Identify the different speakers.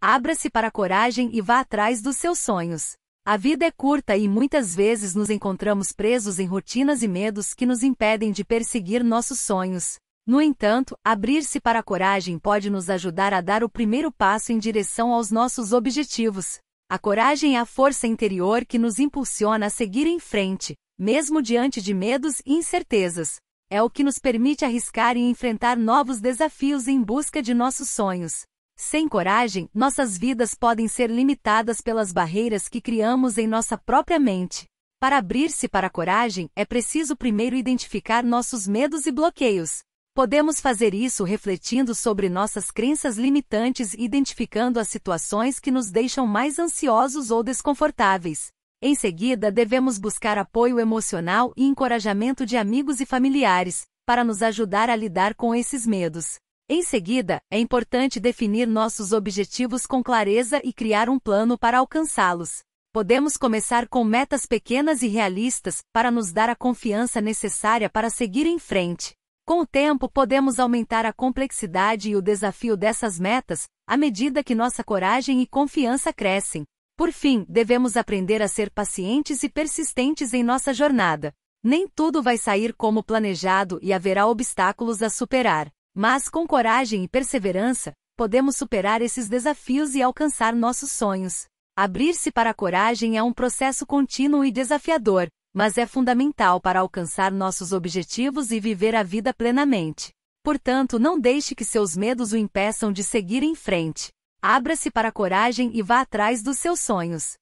Speaker 1: Abra-se para a coragem e vá atrás dos seus sonhos. A vida é curta e muitas vezes nos encontramos presos em rotinas e medos que nos impedem de perseguir nossos sonhos. No entanto, abrir-se para a coragem pode nos ajudar a dar o primeiro passo em direção aos nossos objetivos. A coragem é a força interior que nos impulsiona a seguir em frente, mesmo diante de medos e incertezas. É o que nos permite arriscar e enfrentar novos desafios em busca de nossos sonhos. Sem coragem, nossas vidas podem ser limitadas pelas barreiras que criamos em nossa própria mente. Para abrir-se para a coragem, é preciso primeiro identificar nossos medos e bloqueios. Podemos fazer isso refletindo sobre nossas crenças limitantes e identificando as situações que nos deixam mais ansiosos ou desconfortáveis. Em seguida, devemos buscar apoio emocional e encorajamento de amigos e familiares, para nos ajudar a lidar com esses medos. Em seguida, é importante definir nossos objetivos com clareza e criar um plano para alcançá-los. Podemos começar com metas pequenas e realistas, para nos dar a confiança necessária para seguir em frente. Com o tempo, podemos aumentar a complexidade e o desafio dessas metas, à medida que nossa coragem e confiança crescem. Por fim, devemos aprender a ser pacientes e persistentes em nossa jornada. Nem tudo vai sair como planejado e haverá obstáculos a superar. Mas com coragem e perseverança, podemos superar esses desafios e alcançar nossos sonhos. Abrir-se para a coragem é um processo contínuo e desafiador, mas é fundamental para alcançar nossos objetivos e viver a vida plenamente. Portanto, não deixe que seus medos o impeçam de seguir em frente. Abra-se para a coragem e vá atrás dos seus sonhos.